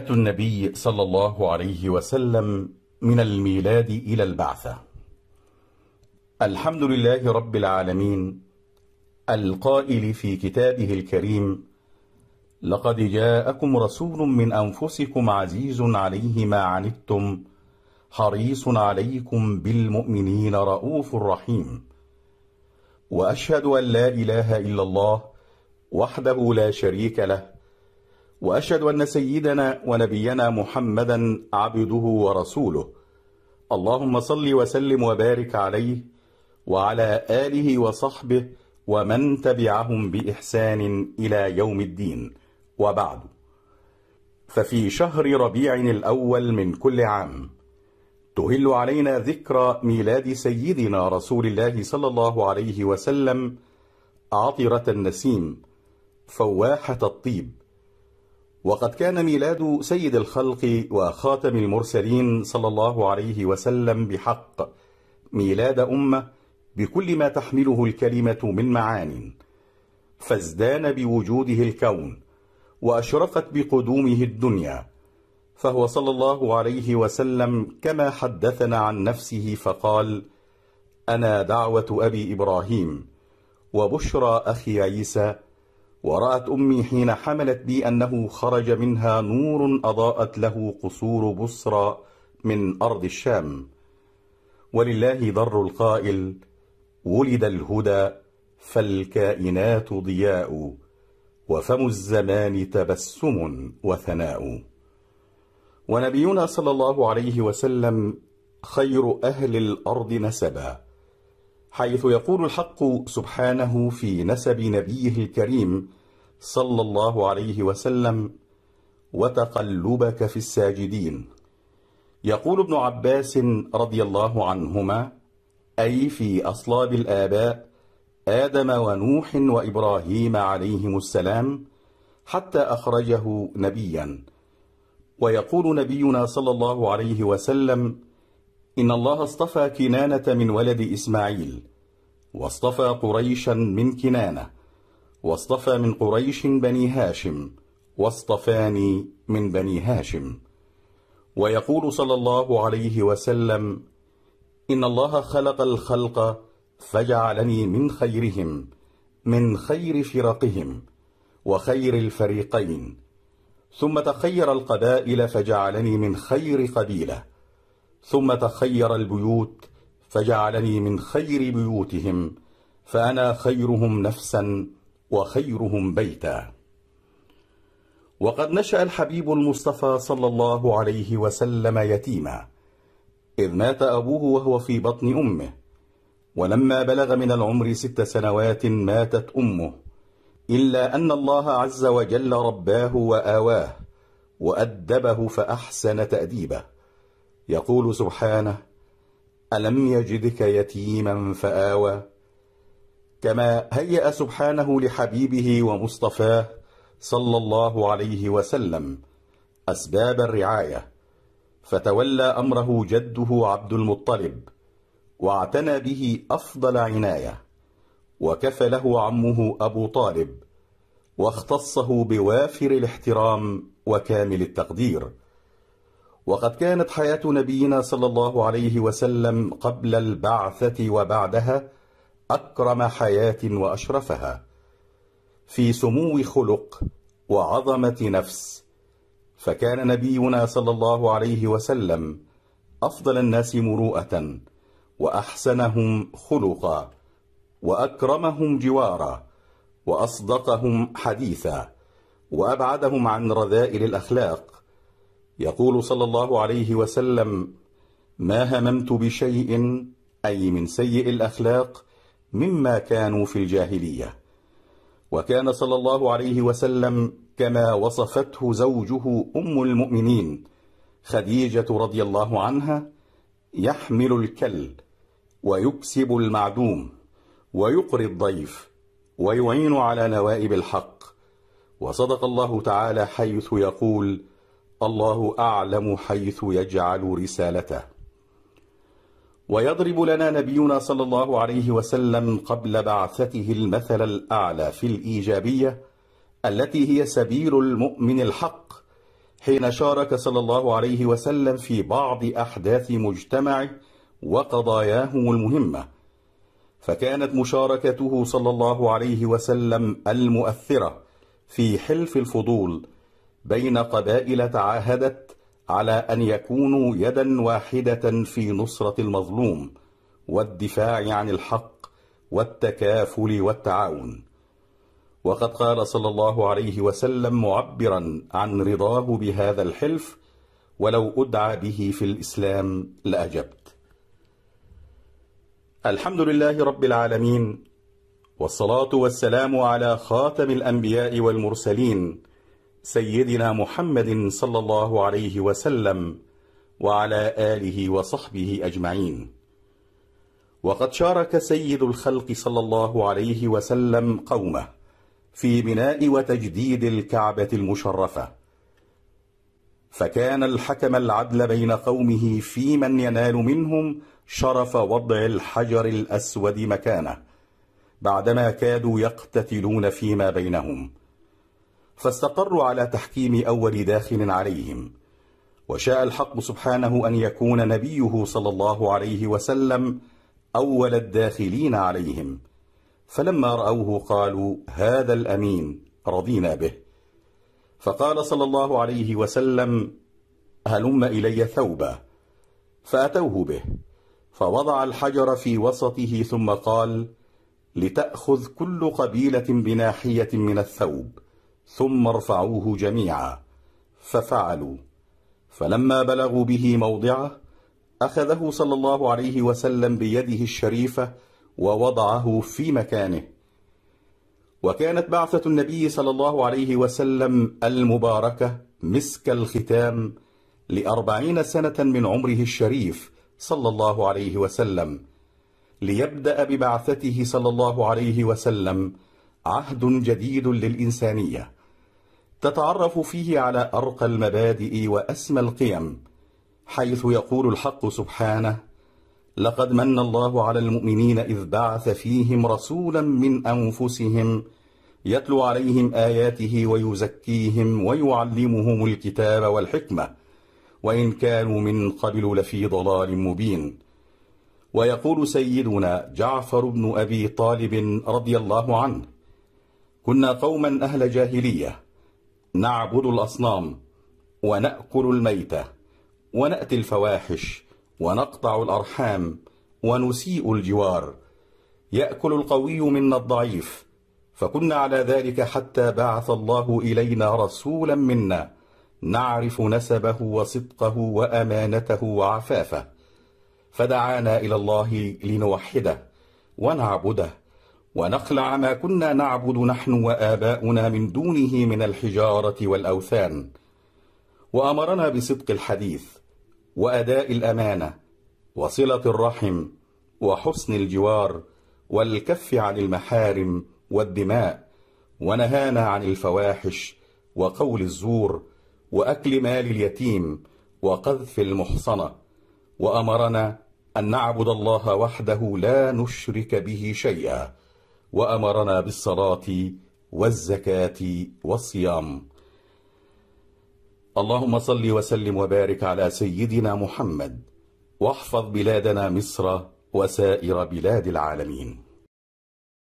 حياة النبي صلى الله عليه وسلم من الميلاد إلى البعثة الحمد لله رب العالمين القائل في كتابه الكريم لقد جاءكم رسول من أنفسكم عزيز عليه ما عنتم حريص عليكم بالمؤمنين رؤوف رحيم وأشهد أن لا إله إلا الله وحده لا شريك له وأشهد أن سيدنا ونبينا محمدا عبده ورسوله اللهم صل وسلم وبارك عليه وعلى آله وصحبه ومن تبعهم بإحسان إلى يوم الدين وبعد ففي شهر ربيع الأول من كل عام تهل علينا ذكرى ميلاد سيدنا رسول الله صلى الله عليه وسلم عطرة النسيم فواحة الطيب وقد كان ميلاد سيد الخلق وخاتم المرسلين صلى الله عليه وسلم بحق ميلاد أمة بكل ما تحمله الكلمة من معان فازدان بوجوده الكون وأشرقت بقدومه الدنيا فهو صلى الله عليه وسلم كما حدثنا عن نفسه فقال أنا دعوة أبي إبراهيم وبشرى أخي عيسى ورأت أمي حين حملت بي أنه خرج منها نور أضاءت له قصور بصرى من أرض الشام ولله ضر القائل ولد الهدى فالكائنات ضياء وفم الزمان تبسم وثناء ونبينا صلى الله عليه وسلم خير أهل الأرض نسباً حيث يقول الحق سبحانه في نسب نبيه الكريم صلى الله عليه وسلم وتقلبك في الساجدين يقول ابن عباس رضي الله عنهما أي في أصلاب الآباء آدم ونوح وإبراهيم عليهم السلام حتى أخرجه نبيا ويقول نبينا صلى الله عليه وسلم إن الله اصطفى كنانة من ولد إسماعيل واصطفى قريشا من كنانة واصطفى من قريش بني هاشم واصطفاني من بني هاشم ويقول صلى الله عليه وسلم إن الله خلق الخلق فجعلني من خيرهم من خير فرقهم وخير الفريقين ثم تخير القبائل فجعلني من خير قبيله ثم تخير البيوت فجعلني من خير بيوتهم فأنا خيرهم نفسا وخيرهم بيتا وقد نشأ الحبيب المصطفى صلى الله عليه وسلم يتيما إذ مات أبوه وهو في بطن أمه ولما بلغ من العمر ست سنوات ماتت أمه إلا أن الله عز وجل رباه وآواه وأدبه فأحسن تأديبه يقول سبحانه ألم يجدك يتيما فآوى كما هيأ سبحانه لحبيبه ومصطفاه صلى الله عليه وسلم أسباب الرعاية فتولى أمره جده عبد المطلب واعتنى به أفضل عناية وكفله عمه أبو طالب واختصه بوافر الاحترام وكامل التقدير وقد كانت حياة نبينا صلى الله عليه وسلم قبل البعثة وبعدها أكرم حياة وأشرفها في سمو خلق وعظمة نفس فكان نبينا صلى الله عليه وسلم أفضل الناس مروءة وأحسنهم خلقا وأكرمهم جوارا وأصدقهم حديثا وأبعدهم عن رذائل الأخلاق يقول صلى الله عليه وسلم ما هممت بشيء أي من سيء الأخلاق مما كانوا في الجاهلية وكان صلى الله عليه وسلم كما وصفته زوجه أم المؤمنين خديجة رضي الله عنها يحمل الكل ويكسب المعدوم ويقري الضيف ويعين على نوائب الحق وصدق الله تعالى حيث يقول الله أعلم حيث يجعل رسالته ويضرب لنا نبينا صلى الله عليه وسلم قبل بعثته المثل الأعلى في الإيجابية التي هي سبيل المؤمن الحق حين شارك صلى الله عليه وسلم في بعض أحداث مجتمعه وقضاياهم المهمة فكانت مشاركته صلى الله عليه وسلم المؤثرة في حلف الفضول بين قبائل تعاهدت على أن يكونوا يدا واحدة في نصرة المظلوم والدفاع عن الحق والتكافل والتعاون وقد قال صلى الله عليه وسلم معبرا عن رضاه بهذا الحلف ولو أدعى به في الإسلام لأجبت الحمد لله رب العالمين والصلاة والسلام على خاتم الأنبياء والمرسلين سيدنا محمد صلى الله عليه وسلم وعلى آله وصحبه أجمعين وقد شارك سيد الخلق صلى الله عليه وسلم قومه في بناء وتجديد الكعبة المشرفة فكان الحكم العدل بين قومه في من ينال منهم شرف وضع الحجر الأسود مكانه بعدما كادوا يقتتلون فيما بينهم فاستقروا على تحكيم أول داخل عليهم وشاء الحق سبحانه أن يكون نبيه صلى الله عليه وسلم أول الداخلين عليهم فلما رأوه قالوا هذا الأمين رضينا به فقال صلى الله عليه وسلم هلم إلي ثوبا فأتوه به فوضع الحجر في وسطه ثم قال لتأخذ كل قبيلة بناحية من الثوب ثم ارفعوه جميعا ففعلوا فلما بلغوا به موضعه أخذه صلى الله عليه وسلم بيده الشريفة ووضعه في مكانه وكانت بعثة النبي صلى الله عليه وسلم المباركة مسك الختام لأربعين سنة من عمره الشريف صلى الله عليه وسلم ليبدأ ببعثته صلى الله عليه وسلم عهد جديد للإنسانية تتعرف فيه على أرقى المبادئ وأسمى القيم حيث يقول الحق سبحانه لقد من الله على المؤمنين إذ بعث فيهم رسولا من أنفسهم يتلو عليهم آياته ويزكيهم ويعلمهم الكتاب والحكمة وإن كانوا من قبل لفي ضلال مبين ويقول سيدنا جعفر بن أبي طالب رضي الله عنه كنا قوما أهل جاهلية نعبد الأصنام ونأكل الميتة ونأتي الفواحش ونقطع الأرحام ونسيء الجوار يأكل القوي منا الضعيف فكنا على ذلك حتى بعث الله إلينا رسولا منا نعرف نسبه وصدقه وأمانته وعفافه فدعانا إلى الله لنوحده ونعبده ونخلع ما كنا نعبد نحن وآباؤنا من دونه من الحجارة والأوثان وأمرنا بصدق الحديث وأداء الأمانة وصلة الرحم وحسن الجوار والكف عن المحارم والدماء ونهانا عن الفواحش وقول الزور وأكل مال اليتيم وقذف المحصنة وأمرنا أن نعبد الله وحده لا نشرك به شيئا وأمرنا بالصلاة والزكاة والصيام اللهم صل وسلم وبارك على سيدنا محمد واحفظ بلادنا مصر وسائر بلاد العالمين